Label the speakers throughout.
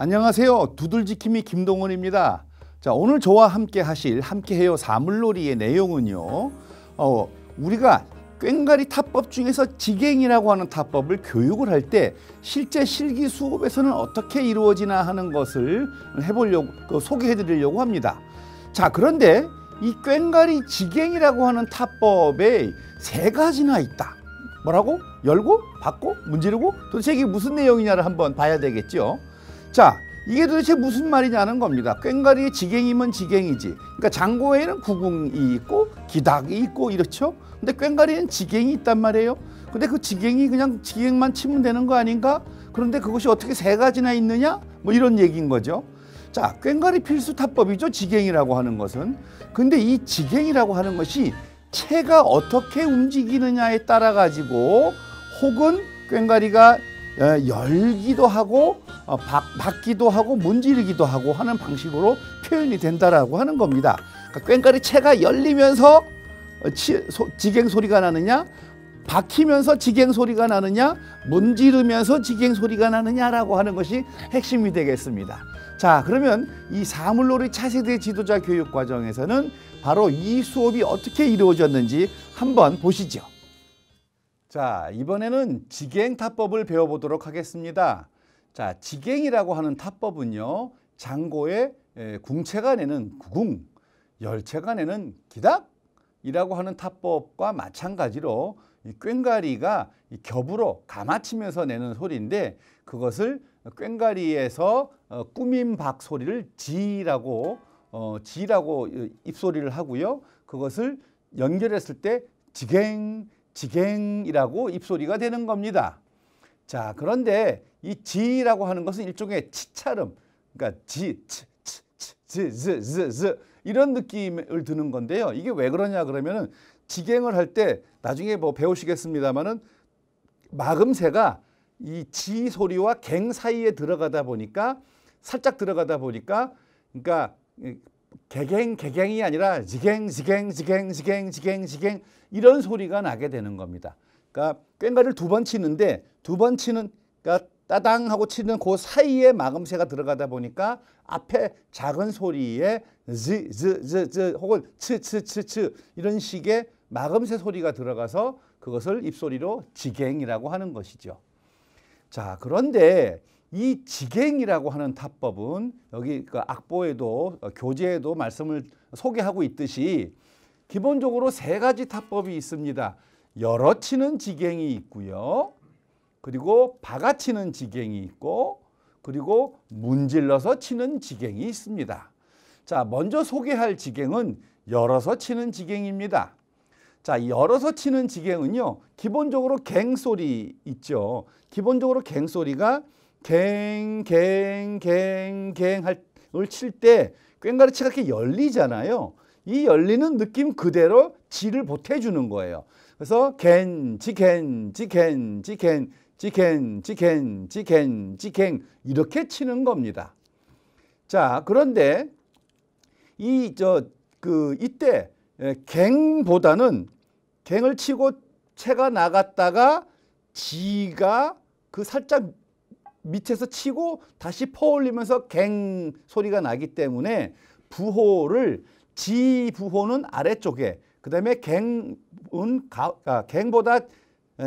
Speaker 1: 안녕하세요. 두들지킴이 김동원입니다. 자, 오늘 저와 함께 하실 함께해요 사물놀이의 내용은요. 어, 우리가 꽹가리 타법 중에서 지갱이라고 하는 타법을 교육을 할 때 실제 실기 수업에서는 어떻게 이루어지나 하는 것을 해보려고 그 소개해 드리려고 합니다. 자, 그런데 이 꽹가리 지갱이라고 하는 타법에 세 가지나 있다. 뭐라고? 열고, 받고, 문지르고 도대체 이게 무슨 내용이냐를 한번 봐야 되겠죠. 자, 이게 도대체 무슨 말이냐는 겁니다. 꽹과리의 지갱이면 지갱이지. 그러니까 장고에는 구궁이 있고 기닥이 있고 이렇죠. 근데 꽹과리는 지갱이 있단 말이에요. 근데 그 지갱이 그냥 지갱만 치면 되는 거 아닌가? 그런데 그것이 어떻게 세 가지나 있느냐? 뭐 이런 얘기인 거죠. 자, 꽹과리 필수 타법이죠. 지갱이라고 하는 것은. 근데 이 지갱이라고 하는 것이 체가 어떻게 움직이느냐에 따라 가지고 혹은 꽹과리가 어, 열기도 하고 어, 받, 받기도 하고 문지르기도 하고 하는 방식으로 표현이 된다라고 하는 겁니다. 그러니까 꽹과리 채가 열리면서 어, 치, 소, 지갱 소리가 나느냐 박히면서 지갱 소리가 나느냐 문지르면서 지갱 소리가 나느냐라고 하는 것이 핵심이 되겠습니다. 자 그러면 이 사물놀이 차세대 지도자 교육 과정에서는 바로 이 수업이 어떻게 이루어졌는지 한번 보시죠. 자 이번에는 지갱타법을 배워보도록 하겠습니다. 자, 지갱이라고 하는 타법은요. 장고의 궁체가 내는 구궁, 열체가 내는 기닥이라고 하는 타법과 마찬가지로 이 꽹가리가 이 겹으로 감아치면서 내는 소리인데 그것을 꽹가리에서 어, 꾸민박 소리를 지라고 어, 지라고 입소리를 하고요. 그것을 연결했을 때 지갱 지갱이라고 입소리가 되는 겁니다. 자, 그런데 이 지라고 하는 것은 일종의 치찰음. 그러니까 지, 치, 치, 치, 지, 즈, 즈, 즈 이런 느낌을 드는 건데요. 이게 왜 그러냐 그러면은 지갱을 할 때 나중에 뭐 배우시겠습니다마는 마금새가 이 지 소리와 갱 사이에 들어가다 보니까 살짝 들어가다 보니까 그러니까 개갱 개갱이 아니라 지갱 지갱 지갱 지갱 지갱 지갱 이런 소리가 나게 되는 겁니다. 그러니까 꽹과리를 두 번 치는데 두 번 치는 그러니까 따당 하고 치는 그 사이에 마금새가 들어가다 보니까 앞에 작은 소리에 즈즈즈즈 혹은 츠츠츠츠 이런 식의 마금새 소리가 들어가서 그것을 입소리로 지갱이라고 하는 것이죠. 자 그런데 이 지갱이라고 하는 타법은 여기 그 악보에도 어, 교재에도 말씀을 소개하고 있듯이 기본적으로 세 가지 타법이 있습니다. 열어 치는 지갱이 있고요. 그리고 박아 치는 지갱이 있고 그리고 문질러서 치는 지갱이 있습니다. 자, 먼저 소개할 지갱은 열어서 치는 지갱입니다. 자, 열어서 치는 지갱은요. 기본적으로 갱 소리 있죠. 기본적으로 갱 소리가 갱, 갱, 갱, 갱을칠 때 꽹가리치가 이렇게 열리잖아요. 이 열리는 느낌 그대로 지를 보태주는 거예요. 그래서 can, chicken, chicken, chicken, chicken, chicken, chicken, chicken 이렇게 치는 겁니다. 자, 그런데 이 저 그 이때 갱보다는 갱을 치고 채가 나갔다가 지가 그 살짝 밑에서 치고 다시 퍼올리면서 갱 소리가 나기 때문에 부호를 지 부호는 아래쪽에 그 다음에 갱은 가, 아, 갱보다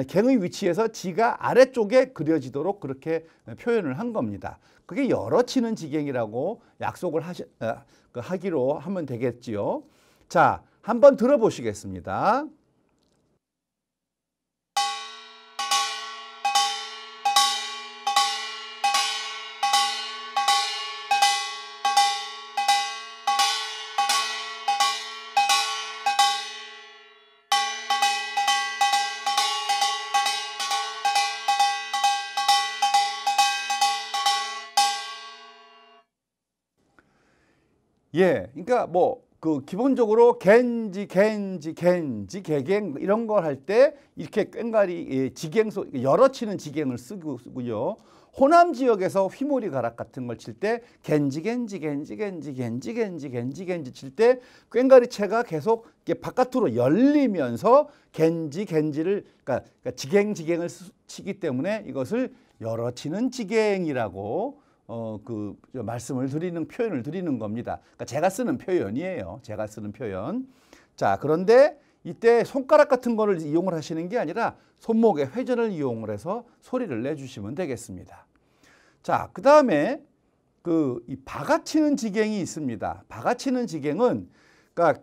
Speaker 1: 갱의 위치에서 지가 아래쪽에 그려지도록 그렇게 표현을 한 겁니다. 그게 여러 치는 지경이라고 약속을 하시, 그 하기로 하면 되겠지요. 자, 한번 들어보시겠습니다. 예, 그러니까 뭐 그 기본적으로 겐지, 겐지, 겐지, 개갱 이런 걸 할 때 이렇게 꽹과리 예, 지갱소 열어 치는 지갱을 쓰고 쓰고요. 호남 지역에서 휘모리 가락 같은 걸 칠 때 겐지 겐지 겐지 겐지 겐지 겐지 겐지 겐지 칠때 꽹과리채가 계속 이게 바깥으로 열리면서 겐지 겐지를 그러니까, 그러니까 지갱 지갱을 치기 때문에 이것을 열어 치는 지갱이라고 어, 그 말씀을 드리는 표현을 드리는 겁니다. 그러니까 제가 쓰는 표현이에요. 제가 쓰는 표현. 자, 그런데 이때 손가락 같은 거를 이용을 하시는 게 아니라 손목의 회전을 이용을 해서 소리를 내주시면 되겠습니다. 자, 그 다음에 그이 바가치는 지경이 있습니다. 바가치는 지경은 그러니까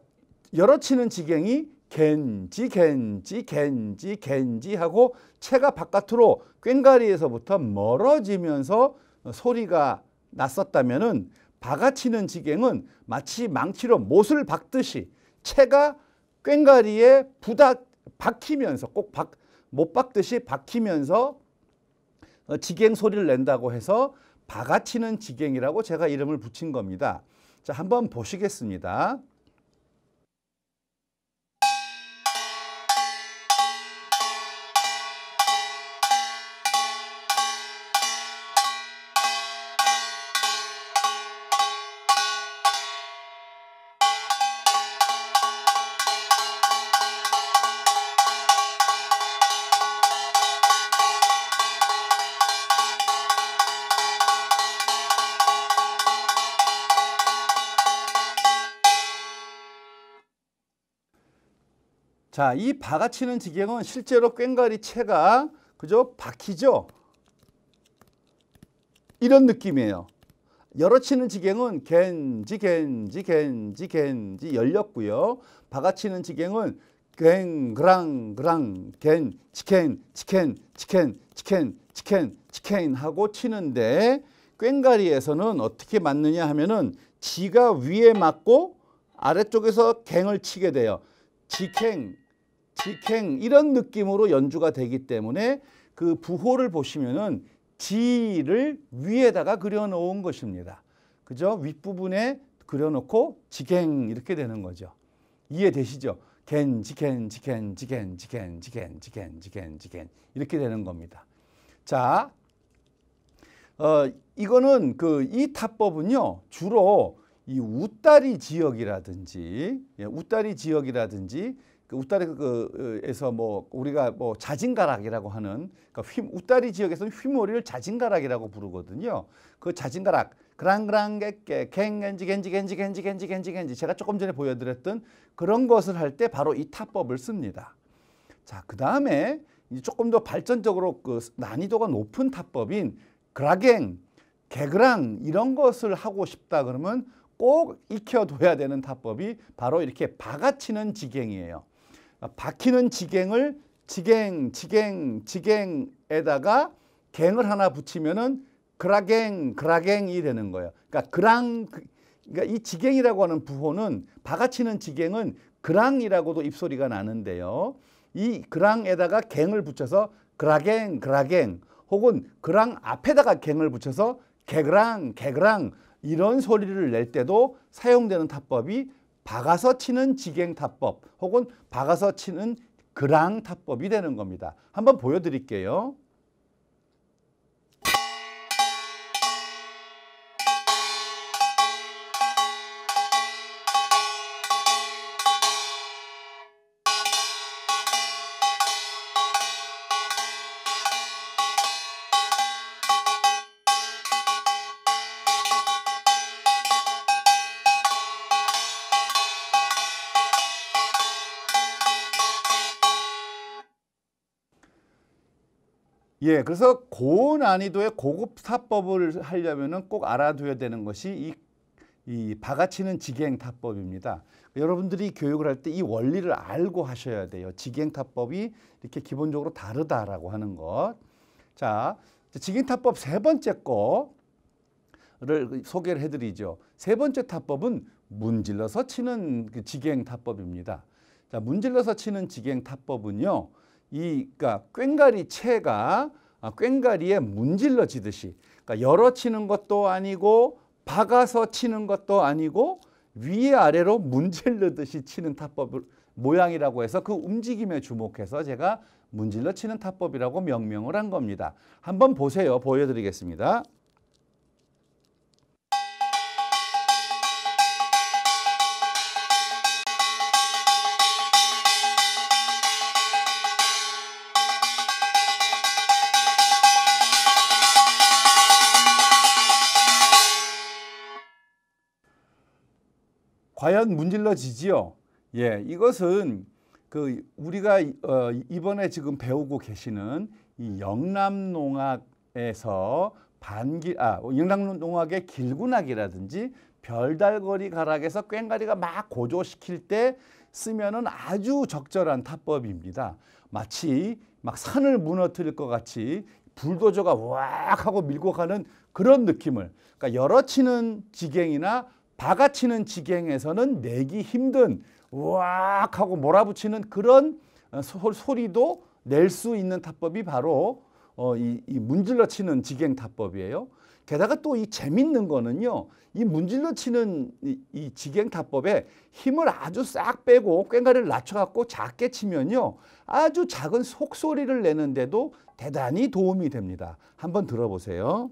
Speaker 1: 열어치는 지경이 겐지 겐지 겐지 겐지 하고 체가 바깥으로 꽹가리에서부터 멀어지면서 소리가 났었다면바가치는지갱은 마치 망치로 못을 박듯이 채가 꽹가리에 부닥 박히면서 꼭 박, 못 박듯이 박히면서 지갱 어, 소리를 낸다고 해서 바가치는 지갱이라고 제가 이름을 붙인 겁니다. 자, 한번 보시겠습니다. 자, 이 바가치는 지경은 실제로 꽹과리 채가 그죠? 박히죠? 이런 느낌이에요. 열어 치는 지경은 겐지 겐지 겐지 겐지 열렸고요. 바가치는 지경은 겐 그랑 그랑 겐 치켄 치켄 치켄 치켄 치켄 치켄 하고 치는데 꽹가리에서는 어떻게 맞느냐 하면은 지가 위에 맞고 아래쪽에서 갱을 치게 돼요. 지캥 직행 이런 느낌으로 연주가 되기 때문에 그 부호를 보시면은 지를 위에다가 그려놓은 것입니다. 그죠? 윗부분에 그려놓고 직행 이렇게 되는 거죠. 이해되시죠? 겐, 지겐, 지겐, 지겐, 지겐, 지겐, 지겐, 지겐, 지겐 이렇게 되는 겁니다. 자, 어, 이거는 그이 타법은요 주로 이 웃다리 지역이라든지 예, 웃다리 지역이라든지 그우따리에서뭐 우리가 뭐 자진가락이라고 하는 그러니까 휘, 우따리 지역에서는 휘모리를 자진가락이라고 부르거든요. 그 자진가락 그랑그랑깨깨 갱겐지 겐지 겐지 겐지 겐지 겐지 겐지 제가 조금 전에 보여드렸던 그런 것을 할 때 바로 이 타법을 씁니다. 자그 다음에 조금 더 발전적으로 그 난이도가 높은 타법인 그라갱 개그랑 이런 것을 하고 싶다 그러면 꼭 익혀둬야 되는 타법이 바로 이렇게 바가치는 지경이에요. 아, 박히는 지갱을 지갱, 지갱, 지갱에다가 갱을 하나 붙이면은 그라갱, 그라갱이 되는 거예요. 그러니까 그랑 그, 그러니까 이 지갱이라고 하는 부호는 바가치는 지갱은 그랑이라고도 입소리가 나는데요. 이 그랑에다가 갱을 붙여서 그라갱, 그라갱 혹은 그랑 앞에다가 갱을 붙여서 개그랑, 개그랑 이런 소리를 낼 때도 사용되는 타법이 박아서 치는 직행타법 혹은 박아서 치는 그랑타법이 되는 겁니다. 한번 보여드릴게요. 예, 그래서 고난이도의 고급 타법을 하려면은 꼭 알아둬야 되는 것이 이, 이 바가치는 직행 타법입니다. 여러분들이 교육을 할 때 이 원리를 알고 하셔야 돼요. 직행 타법이 이렇게 기본적으로 다르다라고 하는 것. 자, 직행 타법 세 번째 거를 소개를 해드리죠. 세 번째 타법은 문질러서 치는 그 직행 타법입니다. 자, 문질러서 치는 직행 타법은요. 이그니까 꽹가리 채가 아, 꽹가리에 문질러지듯이 그니까 열어 치는 것도 아니고 박아서 치는 것도 아니고 위에 아래로 문질러듯이 치는 타법을 모양이라고 해서 그 움직임에 주목해서 제가 문질러 치는 타법이라고 명명을 한 겁니다. 한번 보세요. 보여드리겠습니다. 과연 문질러지지요? 예, 이것은 그 우리가 어, 이번에 지금 배우고 계시는 이 영남농학에서 반기아 영남농학의 길구학이라든지 별달거리 가락에서 꽹가리가 막 고조시킬 때 쓰면은 아주 적절한 타법입니다. 마치 막 산을 무너뜨릴 것 같이 불도저가 와악 하고 밀고 가는 그런 느낌을 그러니까 여어치는 지경이나 바가치는 지경에서는 내기 힘든 우악 하고 몰아붙이는 그런 어, 소, 소리도 낼 수 있는 타법이 바로 어, 이, 이 문질러 치는 지경 타법이에요. 게다가 또 이 재밌는 거는요. 이 문질러 치는 이, 이지경 타법에 힘을 아주 싹 빼고 꽹과리를 낮춰갖고 작게 치면요. 아주 작은 속소리를 내는데도 대단히 도움이 됩니다. 한번 들어보세요.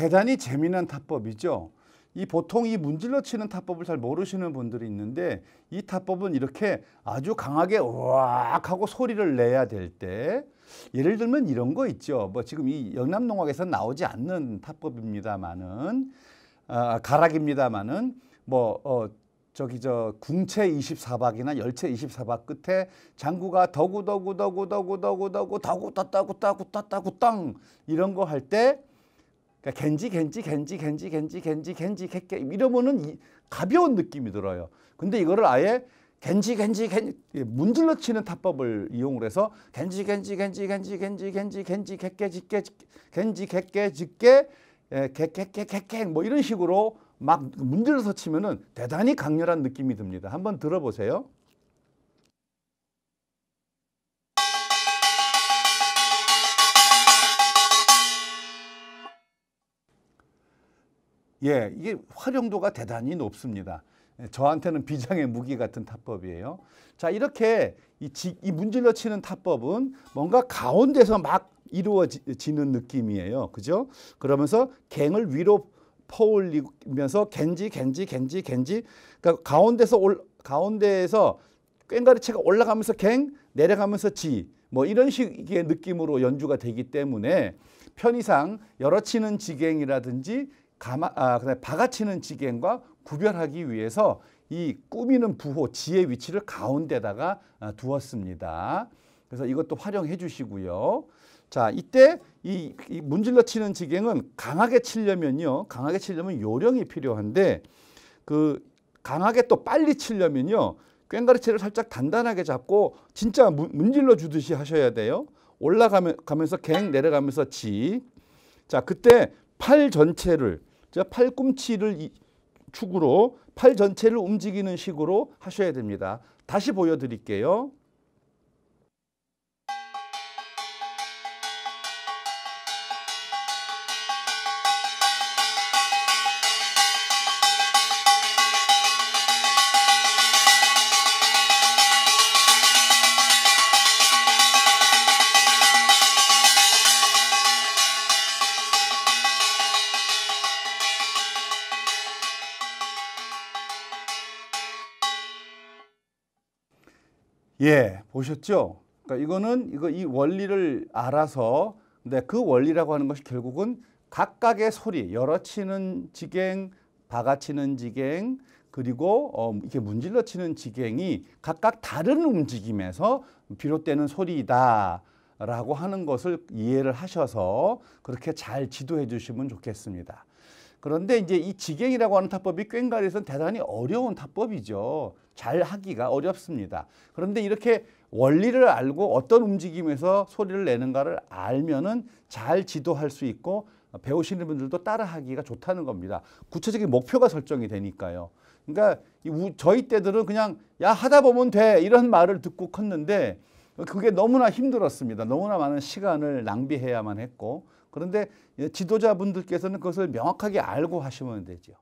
Speaker 1: 대단히 재미난 타법이죠. 이 보통 이 문질러 치는 타법을 잘 모르시는 분들이 있는데 이 타법은 이렇게 아주 강하게 우악 하고 소리를 내야 될 때 예를 들면 이런 거 있죠. 뭐 지금 이 영남농학에서 나오지 않는 타법입니다마는 아, 가락입니다마는 뭐 어, 저기 저 궁채 24박이나 열채 24박 끝에 장구가 더구더구더구더구더구더구 더구 떴다구 따구 떴다구 땅 이런 거할때 그러니까 겐지 겐지 겐지 겐지 겐지 겐지 겐지 겐지 이러면은 이, 가벼운 느낌이 들어요. 근데 이거를 아예 겐지 겐지 겐지 문질러 치는 타법을 이용을 해서 겐지 겐지 겐지 겐지 겐지 겐지 겐지 객게 짓게 겐지 객게 짓게 객객객객객 뭐 이런 식으로 막 문질러서 치면은 대단히 강렬한 느낌이 듭니다. 한번 들어보세요. 예, 이게 활용도가 대단히 높습니다. 예, 저한테는 비장의 무기 같은 타법이에요. 자, 이렇게 이, 지, 이 문질러 치는 타법은 뭔가 가운데서 막 이루어지는 느낌이에요. 그죠? 그러면서 갱을 위로 퍼올리면서 겐지, 겐지, 겐지, 겐지. 그러니까 가운데서 올, 가운데에서 꽹가리채가 올라가면서 갱, 내려가면서 지. 뭐 이런 식의 느낌으로 연주가 되기 때문에 편의상 여러 치는 지갱이라든지 가마, 아, 그다음에 바가치는 지갱과 구별하기 위해서 이 꾸미는 부호, 지의 위치를 가운데다가 아, 두었습니다. 그래서 이것도 활용해 주시고요. 자, 이때 이, 이 문질러 치는 지갱은 강하게 치려면요. 강하게 치려면 요령이 필요한데 그 강하게 또 빨리 치려면요. 꽹과리채를 살짝 단단하게 잡고 진짜 문질러 주듯이 하셔야 돼요. 올라가면서 갱 내려가면서 지. 자, 그때 팔 전체를 자, 팔꿈치를 축으로 팔 전체를 움직이는 식으로 하셔야 됩니다. 다시 보여드릴게요. 예, 보셨죠? 그러니까 이거는 이거 이 원리를 알아서 근데 그 원리라고 하는 것이 결국은 각각의 소리, 열어치는 지갱, 박아치는 지갱, 그리고 어, 이렇게 문질러 치는 지갱이 각각 다른 움직임에서 비롯되는 소리이다라고 하는 것을 이해를 하셔서 그렇게 잘 지도해 주시면 좋겠습니다. 그런데 이제 이 지갱이라고 하는 타법이 꽹과리에서는 대단히 어려운 타법이죠. 잘 하기가 어렵습니다. 그런데 이렇게 원리를 알고 어떤 움직임에서 소리를 내는가를 알면은 잘 지도할 수 있고 배우시는 분들도 따라하기가 좋다는 겁니다. 구체적인 목표가 설정이 되니까요. 그러니까 저희 때들은 그냥 야 하다 보면 돼 이런 말을 듣고 컸는데 그게 너무나 힘들었습니다. 너무나 많은 시간을 낭비해야만 했고 그런데 지도자분들께서는 그것을 명확하게 알고 하시면 되죠.